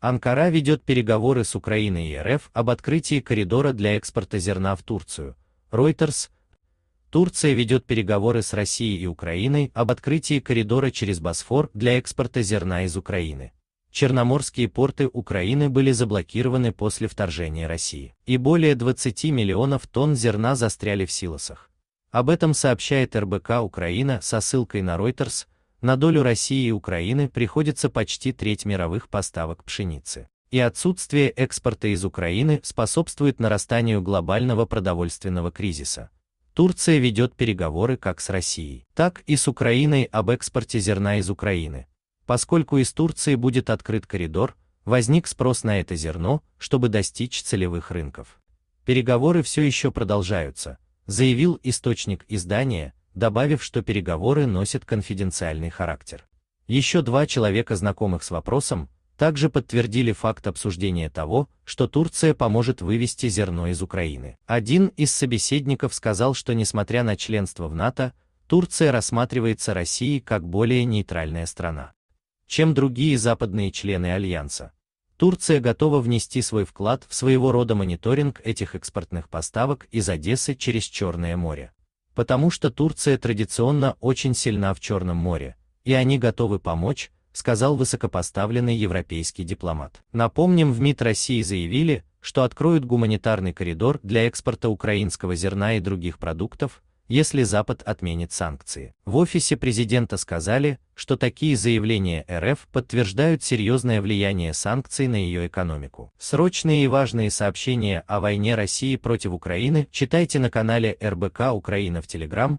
Анкара ведет переговоры с Украиной и РФ об открытии коридора для экспорта зерна в Турцию. Reuters. Турция ведет переговоры с Россией и Украиной об открытии коридора через Босфор для экспорта зерна из Украины. Черноморские порты Украины были заблокированы после вторжения России, и более 20 миллионов тонн зерна застряли в силосах. Об этом сообщает РБК Украина со ссылкой на Reuters, на долю России и Украины приходится почти треть мировых поставок пшеницы. И отсутствие экспорта из Украины способствует нарастанию глобального продовольственного кризиса. Турция ведет переговоры как с Россией, так и с Украиной об экспорте зерна из Украины. Поскольку из Турции будет открыт коридор, возник спрос на это зерно, чтобы достичь целевых рынков. Переговоры все еще продолжаются, заявил источник издания, добавив, что переговоры носят конфиденциальный характер. Еще два человека, знакомых с вопросом, также подтвердили факт обсуждения того, что Турция поможет вывести зерно из Украины. Один из собеседников сказал, что несмотря на членство в НАТО, Турция рассматривается Россией как более нейтральная страна, чем другие западные члены Альянса. Турция готова внести свой вклад в своего рода мониторинг этих экспортных поставок из Одессы через Черное море потому что Турция традиционно очень сильна в Черном море, и они готовы помочь, сказал высокопоставленный европейский дипломат. Напомним, в МИД России заявили, что откроют гуманитарный коридор для экспорта украинского зерна и других продуктов, если Запад отменит санкции. В офисе президента сказали, что такие заявления РФ подтверждают серьезное влияние санкций на ее экономику. Срочные и важные сообщения о войне России против Украины читайте на канале РБК Украина в Телеграм,